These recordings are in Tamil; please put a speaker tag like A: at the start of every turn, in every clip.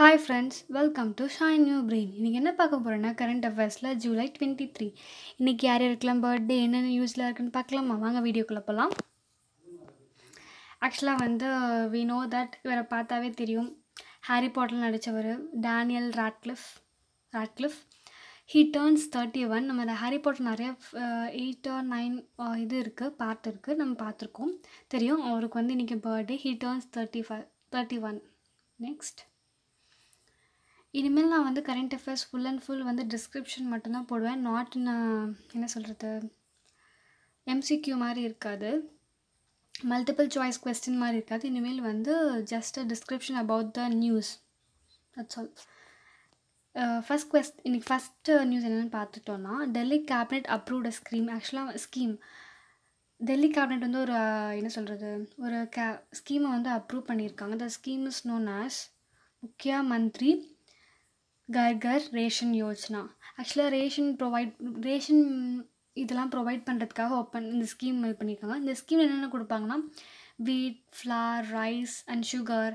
A: Hi friends welcome to shine new brain இன்றைக்கி என்ன பார்க்க போகிறேன்னா கரண்ட் அஃபேர்ஸில் ஜூலை டுவெண்ட்டி த்ரீ இன்றைக்கி யார் இருக்கலாம் பர்த்டே என்னென்ன நியூஸில் இருக்குன்னு பார்க்கலாமா வாங்க வீடியோக்குள்ளே போகலாம் ஆக்சுவலாக வந்து வி நோ தட் இவரை பார்த்தாவே தெரியும் ஹாரி பாட்டில் நடித்தவர் Daniel Radcliffe Radcliffe he turns thirty one நம்ம இந்த ஹாரி பாட்டர் நிறைய எயிட் ஆர் நைன் இது இருக்குது பார்ட் இருக்குது நம்ம பார்த்துருக்கோம் தெரியும் அவருக்கு வந்து இன்றைக்கி birthday he turns thirty five thirty one next இனிமேல் நான் வந்து current affairs full and full வந்து டிஸ்கிரிப்ஷன் மட்டும்தான் போடுவேன் நாட் இன் என்ன சொல்கிறது எம்சிக்யூ மாதிரி இருக்காது மல்டிபிள் சாய்ஸ் கொஸ்டின் மாதிரி இருக்காது இனிமேல் வந்து just description about the news that's all first கொஸ்ட் இன்றைக்கி ஃபஸ்ட்டு நியூஸ் என்னென்னு பார்த்துட்டோன்னா டெல்லி கேபினெட் அப்ரூவ்டு ஸ்கீம் ஆக்சுவலாக ஸ்கீம் டெல்லி கேபினெட் வந்து ஒரு uh, என்ன சொல்கிறது ஒரு கே ஸ்கீமை வந்து அப்ரூவ் பண்ணியிருக்காங்க the scheme is known as Mukhya Mantri Ghar Ghar Ration Yojana ஆக்சுவலாக ரேஷன் ப்ரொவைட் ரேஷன் இதெல்லாம் ப்ரொவைட் பண்ணுறதுக்காக ஓப்பன் இந்த ஸ்கீம் இது பண்ணியிருக்காங்க இந்த ஸ்கீம் என்னென்ன கொடுப்பாங்கன்னா wheat flour rice and sugar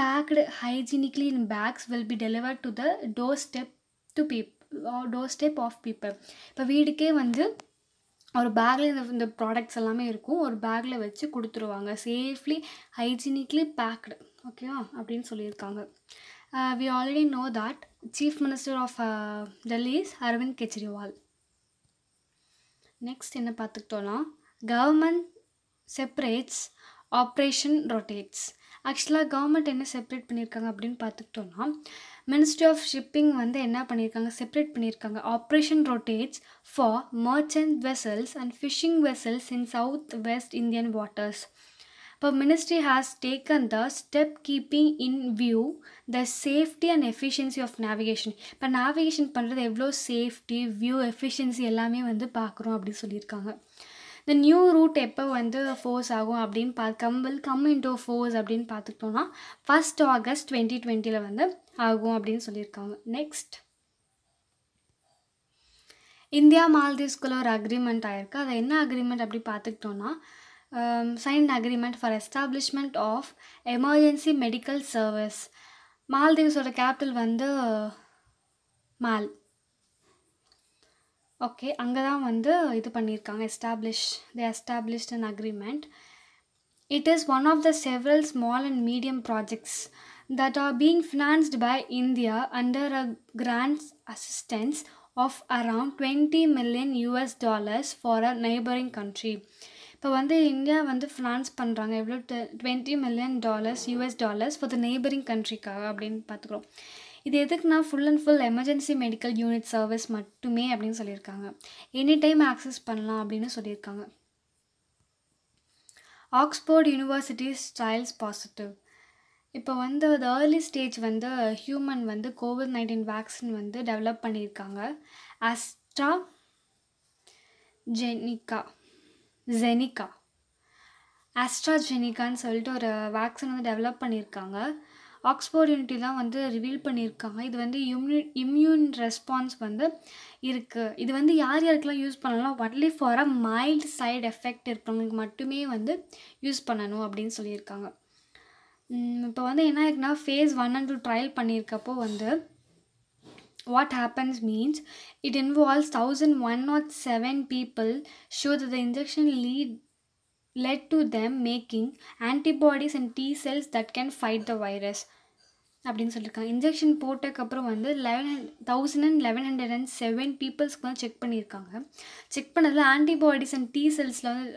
A: packed hygienically in packs will be deliver to the doorstep to beep doorstep of people இப்போ வீடுக்கே வந்து ஒரு பேக்கில் இந்த இந்த ப்ராடக்ட்ஸ் எல்லாமே இருக்கும் ஒரு பேக்கில் வச்சு கொடுத்துருவாங்க சேஃப்லி ஹைஜீனிக்லி பேக்டு ஓகேவா அப்படின்னு சொல்லியிருக்காங்க Uh, we already know that Chief Minister of uh, Delhi is Arvind Kejriwal. Next என்ன பார்த்துக்கிட்டோன்னா கவர்மெண்ட் செப்பரேட்ஸ் ஆப்ரேஷன் ரொட்டேட்ஸ் ஆக்சுவலாக கவர்மெண்ட் என்ன செப்பரேட் பண்ணியிருக்காங்க அப்படின்னு பார்த்துக்கிட்டோன்னா மினிஸ்ட்ரி ஆஃப் ஷிப்பிங் வந்து என்ன பண்ணியிருக்காங்க செப்பரேட் பண்ணியிருக்காங்க operation rotates for merchant vessels and fishing vessels in south west Indian waters இப்போ ministry has taken the step keeping in view the safety and efficiency of navigation. இப்போ navigation பண்ணுறது எவ்வளோ சேஃப்டி வியூ எஃபிஷியன்சி எல்லாமே வந்து பார்க்குறோம் அப்படின்னு சொல்லியிருக்காங்க இந்த நியூ ரூட் எப்போ வந்து ஃபோர்ஸ் ஆகும் அப்படின்னு பார்த்து கம்பல் கம் இன்டோ ஃபோர்ஸ் அப்படின்னு பார்த்துக்கிட்டோன்னா ஃபஸ்ட் ஆகஸ்ட் டுவெண்ட்டி டுவெண்ட்டியில் வந்து ஆகும் அப்படின்னு சொல்லியிருக்காங்க நெக்ஸ்ட் இந்தியா மால்தீவ்ஸ்குள்ளே ஒரு அக்ரிமெண்ட் ஆயிருக்கு அதை என்ன அக்ரிமெண்ட் அப்படி பார்த்துக்கிட்டோன்னா Um, signed agreement for establishment of emergency medical service. Maldives or the capital vandu Mal. Okay, Angadam vandu idu panirkaang established They established an agreement. It is one of the several small and medium projects that are being financed by India under a grants assistance of around 20 million US dollars for a neighboring country. இப்போ வந்து இந்தியா வந்து ஃபினான்ஸ் பண்ணுறாங்க எவ்வளோ twenty million dollars US dollars for the neighbouring கண்ட்ரிக்காக அப்படின்னு பார்த்துக்குறோம் இது எதுக்குன்னா full and full emergency medical unit service மட்டுமே அப்படின்னு சொல்லியிருக்காங்க எனி டைம் ஆக்சஸ் பண்ணலாம் அப்படின்னு சொல்லியிருக்காங்க ஆக்ஸ்போர்ட் யூனிவர்சிட்டி ஸ்டைல்ஸ் பாசிட்டிவ் இப்போ வந்து அது ஏர்லி ஸ்டேஜ் வந்து ஹியூமன் வந்து கோவிட் நைன்டீன் வேக்சின் வந்து டெவலப் பண்ணியிருக்காங்க அஸ்ட்ரா ஜெனிக்கா ஜெனிகா ஆஸ்ட்ராஜெனிகான்னு சொல்லிட்டு ஒரு வேக்சின் வந்து டெவலப் பண்ணியிருக்காங்க ஆக்ஸ்போர்ட் யூனிட்டி தான் வந்து ரிவீல் பண்ணியிருக்காங்க இது வந்து இம்யூ இம்யூன் ரெஸ்பான்ஸ் வந்து இருக்குது இது வந்து யார் யாருக்கெல்லாம் யூஸ் பண்ணலாம் only for a mild side effect இருக்கிறவங்களுக்கு மட்டுமே வந்து யூஸ் பண்ணணும் அப்படின்னு சொல்லியிருக்காங்க இப்போ வந்து என்ன இருக்குன்னா phase one and two trial பண்ணியிருக்கப்போ வந்து what happens means it involves 1107 people show that the injection lead led to them making antibodies and T cells that can fight the virus அப்படின்னு சொல்லியிருக்காங்க இன்ஜெக்ஷன் போட்டக்கப்புறம் வந்து eleven hundred thousand and eleven hundred and seven பீப்புள்ஸ்க்கு வந்து செக் பண்ணியிருக்காங்க செக் பண்ணதில் ஆன்டிபாடிஸ் அண்ட் டீ செல்ஸில் வந்து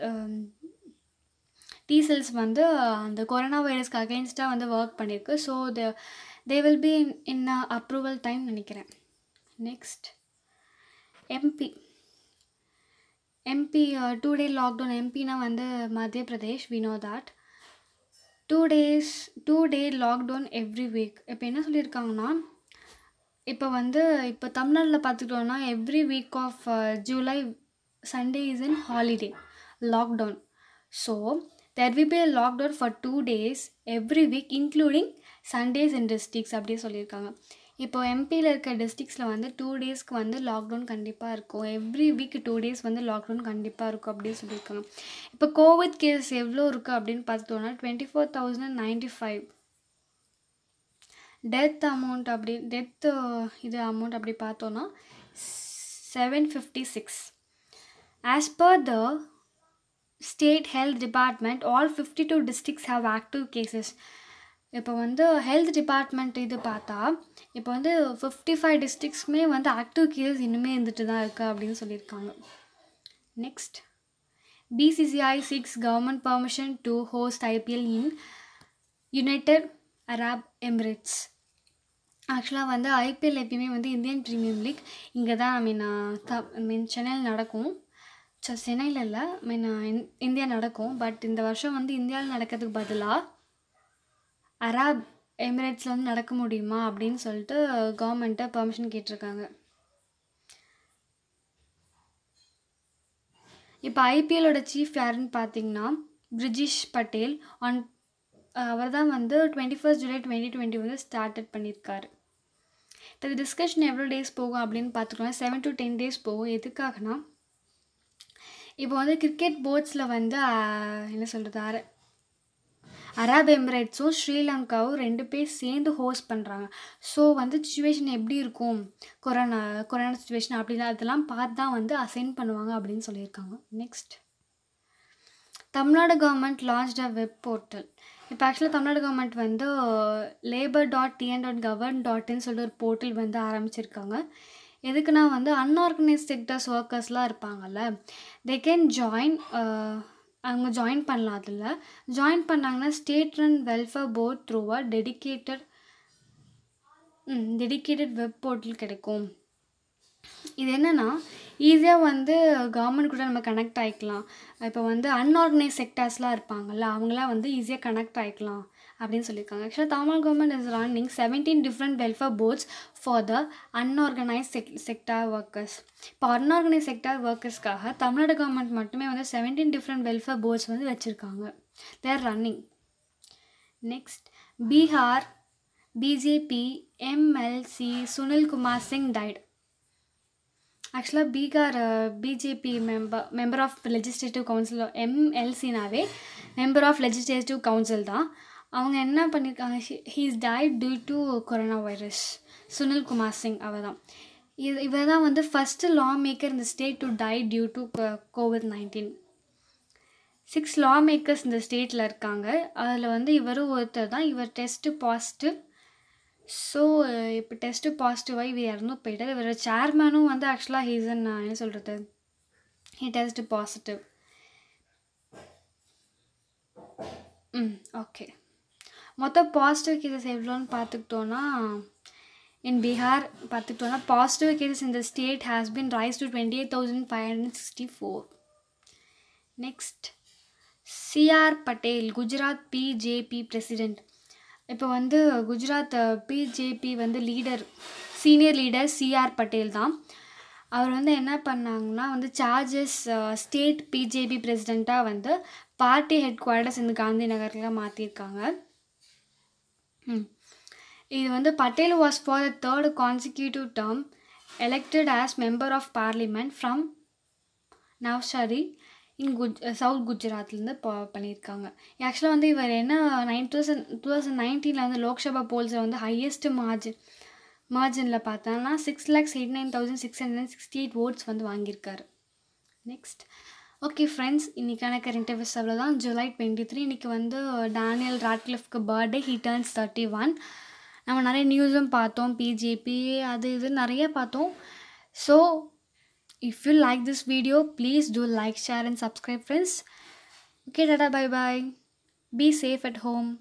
A: டீ um, செல்ஸ் வந்து uh, அந்த கொரோனா வைரஸ்க்கு அகேன்ஸ்டாக வந்து ஒர்க் பண்ணியிருக்கு so they will be in in approval time நினைக்கிறேன் next MP MP two two day lockdown MP na vandu Madhya Pradesh we two days two day lockdown every week இப்போ என்ன சொல்லியிருக்காங்கன்னா இப்போ வந்து இப்போ தமிழ்நாட்டில் பார்த்துக்கிட்டோன்னா every week of July Sunday is in holiday lockdown so there we be lockdown for two days every week including Sundays in districts அப்படியே சொல்லியிருக்காங்க இப்போ எம்பியில் இருக்க டிஸ்ட்ரிக்ஸில் வந்து டூ டேஸ்க்கு வந்து லாக்டவுன் கண்டிப்பாக இருக்கும் எவ்ரி வீக் டூ டேஸ் வந்து லாக்டவுன் கண்டிப்பாக இருக்கும் அப்படின்னு சொல்லியிருக்காங்க இப்போ கோவிட் கேஸ் எவ்வளோ இருக்குது அப்படின்னு பார்த்தோன்னா twenty four thousand ninety five death amount அப்படி டெத்து இது அமௌண்ட் அப்படி பார்த்தோன்னா seven fifty six as per the state health department all fifty two districts have active cases இப்போ வந்து ஹெல்த் டிபார்ட்மெண்ட் இது பார்த்தா இப்போ வந்து ஃபிஃப்டி ஃபைவ் டிஸ்ட்ரிக்ஸ்மே வந்து ஆக்டிவ் கேஸ் இன்னுமே இருந்துட்டு தான் இருக்குது அப்படின்னு சொல்லியிருக்காங்க next BCCI seeks government permission to host IPL in United Arab Emirates ஆக்சுவலாக வந்து ஐபிஎல் எப்பயுமே வந்து இந்தியன் ப்ரீமியம் லீக் இங்கே தான் ஐ மீன் த மீன் சென்னையில் நடக்கும் ஸோ சென்னையில் இல்லை மீன் இந்தியா நடக்கும் பட் இந்த வருஷம் வந்து இந்தியாவில் நடக்கிறதுக்கு பதிலாக அராப் எமிரேட்ஸில் வந்து நடக்க முடியுமா அப்படின்னு சொல்லிட்டு கவர்மெண்ட்டை பர்மிஷன் கேட்டிருக்காங்க இப்போ ஐபிஎலோட சீஃப் யாருன்னு பார்த்தீங்கன்னா பிரிஜிஷ் பட்டேல் ஆன் அவர் தான் வந்து twenty first July twenty twenty வந்து ஸ்டார்டட் பண்ணியிருக்காரு இப்போ இந்த டிஸ்கஷன் எவ்வளோ டேஸ் போகும் அப்படின்னு பார்த்துக்கலாம் செவன் டு டென் டேஸ் போகும் எதுக்காகனா இப்போ வந்து கிரிக்கெட் போர்ட்ஸில் வந்து என்ன சொல்கிறது அரை அரப் எமிரேட்ஸும் ஸ்ரீலங்காவும் ரெண்டு பேர் சேர்ந்து ஹோஸ்ட் பண்ணுறாங்க ஸோ வந்து சுச்சுவேஷன் எப்படி இருக்கும் கொரோனா கொரோனா சுச்சுவேஷன் அப்படிலாம் அதெல்லாம் பார்த்து தான் வந்து அசைன் பண்ணுவாங்க அப்படின்னு சொல்லியிருக்காங்க next Tamil Nadu government launched a web portal இப்போ ஆக்சுவலாக தமிழ்நாடு கவர்மெண்ட் வந்து லேபர் டாட் டிஎன் டாட் கவர்ன் டாட்னு சொல்லிட்டு ஒரு போர்ட்டல் வந்து ஆரம்பிச்சிருக்காங்க எதுக்குன்னா வந்து அன்ஆர்கனைஸ் செக்டர்ஸ் ஒர்க்கர்ஸ்லாம் இருப்பாங்கல்ல தே கேன் ஜாயின் அவங்க ஜாயின் பண்ணலாம் அதில் ஜாயின் பண்ணாங்கன்னா ஸ்டேட் ரன் வெல்ஃபேர் போர்ட் த்ரூவாக டெடிக்கேட்டட் டெடிக்கேட்டட் வெப் போர்ட்டல் கிடைக்கும் இது என்னென்னா ஈஸியாக வந்து கவர்மெண்ட் கூட நம்ம கனெக்ட் ஆகிக்கலாம் இப்போ வந்து அன்ஆர்கனைஸ் செக்டர்ஸ்லாம் இருப்பாங்கள்ல அவங்களாம் வந்து ஈஸியாக கனெக்ட் ஆகிக்கலாம் அப்படின்னு சொல்லியிருக்காங்க ஆக்சுவலாக Tamil government is running seventeen different welfare boards for the unorganised sec sector workers இப்போ அன்ஆர்கனைஸ் செக்டார் ஒர்க்கர்ஸ்க்காக தமிழ்நாடு கவர்மெண்ட் மட்டுமே வந்து செவன்டீன் டிஃப்ரெண்ட் வெல்ஃபேர் போர்ட்ஸ் வந்து வச்சுருக்காங்க they're running next Bihar BJP MLC Sunil Kumar Singh died ஆக்சுவலாக Bihar BJP member member of legislative council எம்எல்சினாவே மெம்பர் ஆஃப் லெஜிஸ்லேட்டிவ் கவுன்சில் தான் அவங்க என்ன பண்ணியிருக்காங்க he's died due to corona virus Sunil Kumar Singh அவர் தான் இது இவர் தான் வந்து ஃபஸ்ட்டு லா மேக்கர் இந்த state to die due to COVID nineteen six lawmakers இந்த ஸ்டேட்டில் இருக்காங்க அதில் வந்து இவரும் ஒருத்தர் தான் இவர் டெஸ்ட்டு பாசிட்டிவ் ஸோ இப்போ டெஸ்ட்டு பாசிட்டிவாக இவர் இறந்தும் போயிட்டார் இவரோட சேர்மேனும் வந்து ஆக்சுவலாக ஹீசன் நான் என்ன சொல்கிறது ஹி டெஸ்ட் பாசிட்டிவ் ம் ஓகே மொத்தம் பாசிட்டிவ் கேசஸ் எவ்வளோன்னு பார்த்துக்கிட்டோன்னா இன் பீகார் பார்த்துக்கிட்டோன்னா பாசிட்டிவ் கேசஸ் இந்த state has bin rise to twenty eight thousand five hundred sixty four next CR Patel Gujarat BJP president இப்போ வந்து குஜராத் பிஜேபி வந்து leader senior leader CR Patel தான் அவர் வந்து என்ன பண்ணாங்கன்னா வந்து சார்ஜஸ் ஸ்டேட் பிஜேபி பிரசிடெண்ட்டாக வந்து பார்ட்டி ஹெட் குவார்ட்டர்ஸ் இந்த காந்தி நகரில் மாற்றிருக்காங்க இது வந்து Patel was for the third consecutive term elected as member of parliament from Navsari in Guj south குஜராத்லேருந்து இப்போ பண்ணியிருக்காங்க ஆக்சுவலாக வந்து இவர் என்ன nine two thousand two thousand நைன்டீனில் வந்து லோக்சபா போல்ஸில் வந்து ஹையஸ்ட் மார்ஜின் மார்ஜினில் பார்த்தோன்னா six lakhs eight nine thousand six hundred and sixty eight votes வந்து வாங்கியிருக்காரு நெக்ஸ்ட் ஓகே ஃப்ரெண்ட்ஸ் இன்றைக்கான கரண்ட் அஃபேர்ஸ் அவ்வளோதான் ஜூலை டுவெண்ட்டி த்ரீ இன்றைக்கி வந்து டேனியல் ராட்லிஃப்க்கு birthday he turns thirty one நம்ம நிறைய நியூஸும் பார்த்தோம் பிஜேபி அது இது நிறைய பார்த்தோம் so if you like this video please do like share and subscribe friends okay tata bye bye be safe at home